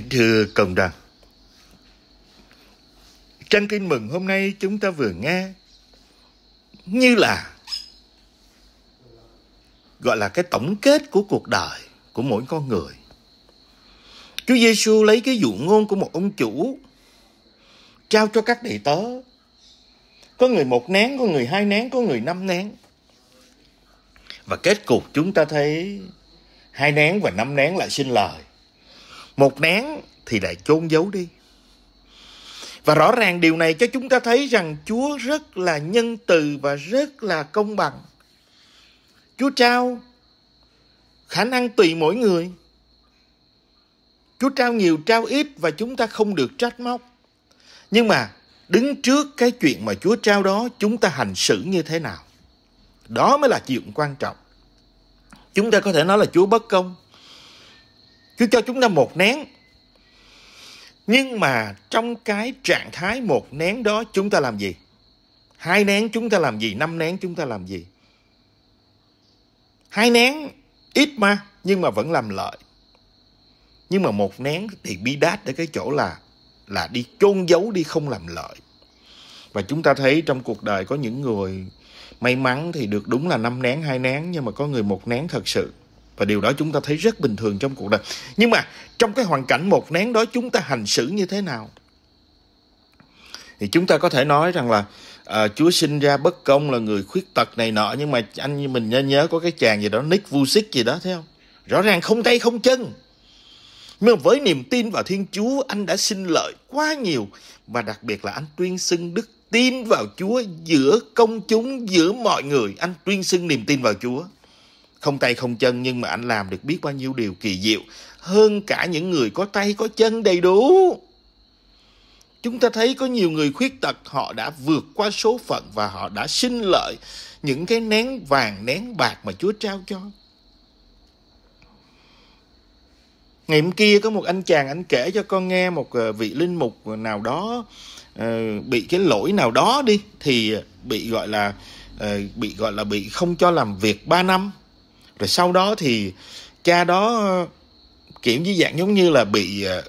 Kính thưa cộng đoàn, Trang Tin Mừng hôm nay chúng ta vừa nghe như là gọi là cái tổng kết của cuộc đời của mỗi con người. Chúa Giêsu lấy cái dụ ngôn của một ông chủ trao cho các đệ tớ. Có người một nén, có người hai nén, có người năm nén. Và kết cục chúng ta thấy hai nén và năm nén lại xin lời một nén thì lại chôn giấu đi. Và rõ ràng điều này cho chúng ta thấy rằng Chúa rất là nhân từ và rất là công bằng. Chúa trao khả năng tùy mỗi người. Chúa trao nhiều trao ít và chúng ta không được trách móc. Nhưng mà đứng trước cái chuyện mà Chúa trao đó chúng ta hành xử như thế nào? Đó mới là chuyện quan trọng. Chúng ta có thể nói là Chúa bất công Chúa cho chúng ta một nén. Nhưng mà trong cái trạng thái một nén đó chúng ta làm gì? Hai nén chúng ta làm gì? Năm nén chúng ta làm gì? Hai nén ít mà nhưng mà vẫn làm lợi. Nhưng mà một nén thì bi đát ở cái chỗ là là đi chôn giấu đi không làm lợi. Và chúng ta thấy trong cuộc đời có những người may mắn thì được đúng là năm nén hai nén nhưng mà có người một nén thật sự và điều đó chúng ta thấy rất bình thường trong cuộc đời nhưng mà trong cái hoàn cảnh một nén đó chúng ta hành xử như thế nào thì chúng ta có thể nói rằng là à, Chúa sinh ra bất công là người khuyết tật này nọ nhưng mà anh như mình nhớ nhớ có cái chàng gì đó Nick Vucic gì đó thấy không rõ ràng không tay không chân nhưng mà với niềm tin vào Thiên Chúa anh đã xin lợi quá nhiều và đặc biệt là anh tuyên xưng đức tin vào Chúa giữa công chúng giữa mọi người anh tuyên xưng niềm tin vào Chúa không tay không chân nhưng mà anh làm được biết bao nhiêu điều kỳ diệu hơn cả những người có tay có chân đầy đủ chúng ta thấy có nhiều người khuyết tật họ đã vượt qua số phận và họ đã sinh lợi những cái nén vàng nén bạc mà chúa trao cho ngày hôm kia có một anh chàng anh kể cho con nghe một ờ, vị linh mục nào đó ờ, bị cái lỗi nào đó đi thì bị gọi là ờ, bị gọi là bị không cho làm việc 3 năm rồi sau đó thì cha đó kiểu như dạng giống như là bị ờ,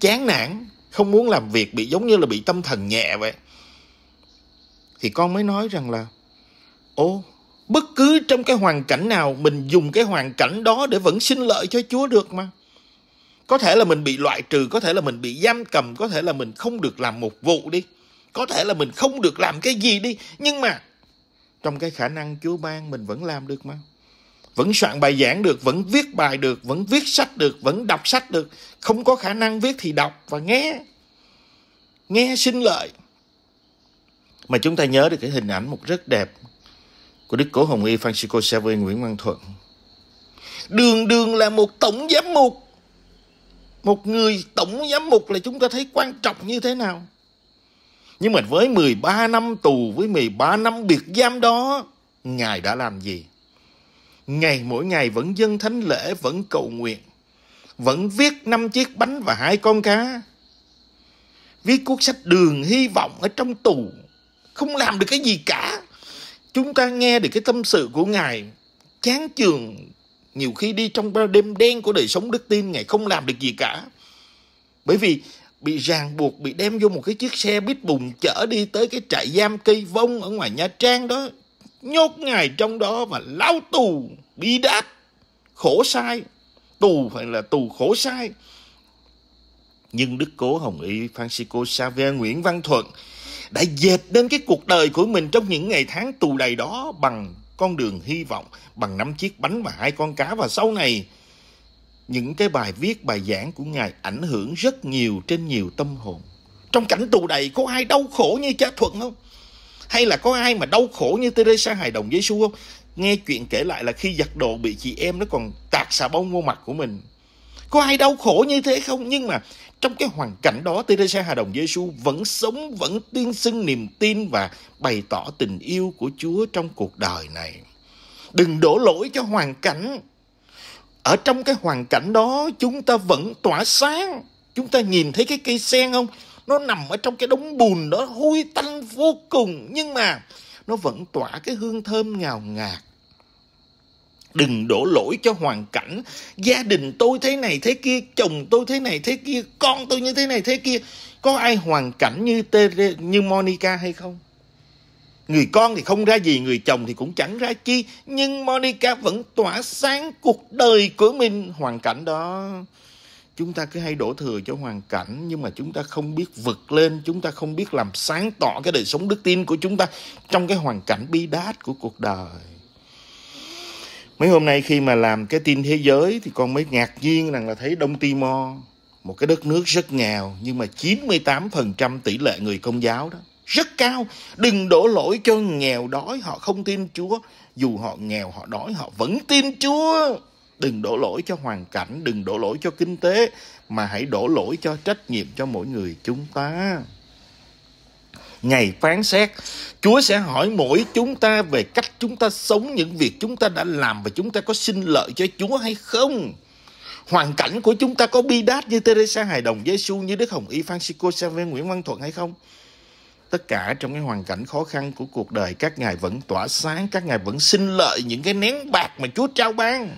chán nản không muốn làm việc bị giống như là bị tâm thần nhẹ vậy thì con mới nói rằng là ô bất cứ trong cái hoàn cảnh nào mình dùng cái hoàn cảnh đó để vẫn xin lợi cho chúa được mà có thể là mình bị loại trừ có thể là mình bị giam cầm có thể là mình không được làm một vụ đi có thể là mình không được làm cái gì đi nhưng mà trong cái khả năng chúa ban mình vẫn làm được mà vẫn soạn bài giảng được vẫn viết bài được vẫn viết sách được vẫn đọc sách được không có khả năng viết thì đọc và nghe nghe sinh lợi mà chúng ta nhớ được cái hình ảnh một rất đẹp của đức cố hồng y Francisco Xavier Nguyễn Văn Thuận đường đường là một tổng giám mục một người tổng giám mục là chúng ta thấy quan trọng như thế nào nhưng mà với 13 năm tù với 13 năm biệt giam đó ngài đã làm gì ngày mỗi ngày vẫn dân thánh lễ, vẫn cầu nguyện, vẫn viết năm chiếc bánh và hai con cá. Viết cuốn sách đường hy vọng ở trong tù, không làm được cái gì cả. Chúng ta nghe được cái tâm sự của Ngài, chán trường, nhiều khi đi trong bao đêm đen của đời sống đức tin, Ngài không làm được gì cả. Bởi vì bị ràng buộc, bị đem vô một cái chiếc xe bít bùng chở đi tới cái trại giam cây vông ở ngoài Nha Trang đó, nhốt ngài trong đó và lao tù bi đát khổ sai tù phải là tù khổ sai nhưng đức cố hồng y francisco xavier nguyễn văn thuận đã dệt nên cái cuộc đời của mình trong những ngày tháng tù đầy đó bằng con đường hy vọng bằng năm chiếc bánh và hai con cá và sau này những cái bài viết bài giảng của ngài ảnh hưởng rất nhiều trên nhiều tâm hồn trong cảnh tù đầy có ai đau khổ như cha thuận không hay là có ai mà đau khổ như Teresa hài đồng Giêsu không nghe chuyện kể lại là khi giặt đồ bị chị em nó còn tạt xà bông vô mặt của mình có ai đau khổ như thế không nhưng mà trong cái hoàn cảnh đó Teresa Hài Đồng Giêsu vẫn sống vẫn tuyên xưng niềm tin và bày tỏ tình yêu của Chúa trong cuộc đời này đừng đổ lỗi cho hoàn cảnh ở trong cái hoàn cảnh đó chúng ta vẫn tỏa sáng chúng ta nhìn thấy cái cây sen không nó nằm ở trong cái đống bùn đó hôi tanh vô cùng nhưng mà nó vẫn tỏa cái hương thơm ngào ngạt đừng đổ lỗi cho hoàn cảnh gia đình tôi thế này thế kia chồng tôi thế này thế kia con tôi như thế này thế kia có ai hoàn cảnh như Tere, như monica hay không người con thì không ra gì người chồng thì cũng chẳng ra chi nhưng monica vẫn tỏa sáng cuộc đời của mình hoàn cảnh đó chúng ta cứ hay đổ thừa cho hoàn cảnh nhưng mà chúng ta không biết vượt lên chúng ta không biết làm sáng tỏ cái đời sống đức tin của chúng ta trong cái hoàn cảnh bi đát của cuộc đời mấy hôm nay khi mà làm cái tin thế giới thì con mới ngạc nhiên rằng là thấy đông timor một cái đất nước rất nghèo nhưng mà 98% tỷ lệ người công giáo đó rất cao đừng đổ lỗi cho nghèo đói họ không tin chúa dù họ nghèo họ đói họ vẫn tin chúa đừng đổ lỗi cho hoàn cảnh đừng đổ lỗi cho kinh tế mà hãy đổ lỗi cho trách nhiệm cho mỗi người chúng ta ngày phán xét chúa sẽ hỏi mỗi chúng ta về cách chúng ta sống những việc chúng ta đã làm và chúng ta có sinh lợi cho chúa hay không hoàn cảnh của chúng ta có bi đát như Teresa Hài Đồng Giêsu như Đức Hồng Y Francisco Xavier Nguyễn Văn Thuận hay không? Tất cả trong cái hoàn cảnh khó khăn của cuộc đời các ngài vẫn tỏa sáng, các ngài vẫn sinh lợi những cái nén bạc mà Chúa trao ban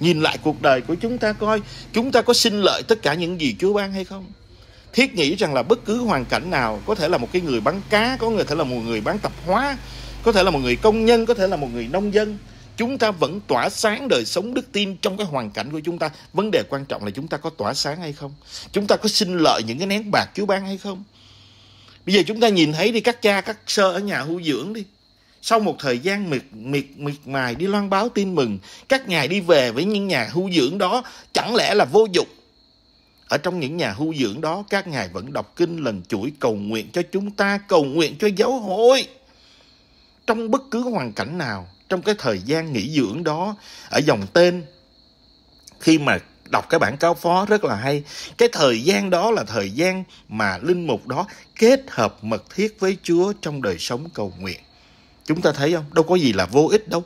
nhìn lại cuộc đời của chúng ta coi chúng ta có xin lợi tất cả những gì Chúa ban hay không thiết nghĩ rằng là bất cứ hoàn cảnh nào có thể là một cái người bán cá có người thể là một người bán tạp hóa có thể là một người công nhân có thể là một người nông dân chúng ta vẫn tỏa sáng đời sống đức tin trong cái hoàn cảnh của chúng ta vấn đề quan trọng là chúng ta có tỏa sáng hay không chúng ta có xin lợi những cái nén bạc Chúa ban hay không bây giờ chúng ta nhìn thấy đi các cha các sơ ở nhà hưu dưỡng đi sau một thời gian miệt miệt miệt mài đi loan báo tin mừng các ngài đi về với những nhà hưu dưỡng đó chẳng lẽ là vô dụng ở trong những nhà hưu dưỡng đó các ngài vẫn đọc kinh lần chuỗi cầu nguyện cho chúng ta cầu nguyện cho giáo hội trong bất cứ hoàn cảnh nào trong cái thời gian nghỉ dưỡng đó ở dòng tên khi mà đọc cái bản cáo phó rất là hay cái thời gian đó là thời gian mà linh mục đó kết hợp mật thiết với chúa trong đời sống cầu nguyện chúng ta thấy không đâu có gì là vô ích đâu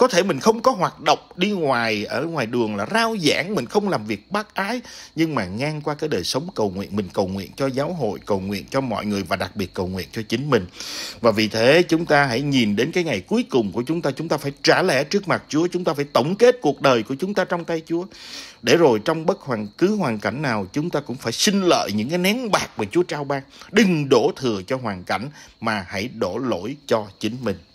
có thể mình không có hoạt động đi ngoài ở ngoài đường là rao giảng mình không làm việc bác ái nhưng mà ngang qua cái đời sống cầu nguyện mình cầu nguyện cho giáo hội cầu nguyện cho mọi người và đặc biệt cầu nguyện cho chính mình và vì thế chúng ta hãy nhìn đến cái ngày cuối cùng của chúng ta chúng ta phải trả lẽ trước mặt Chúa chúng ta phải tổng kết cuộc đời của chúng ta trong tay Chúa để rồi trong bất hoàn cứ hoàn cảnh nào chúng ta cũng phải xin lợi những cái nén bạc mà Chúa trao ban đừng đổ thừa cho hoàn cảnh mà hãy đổ lỗi cho chính mình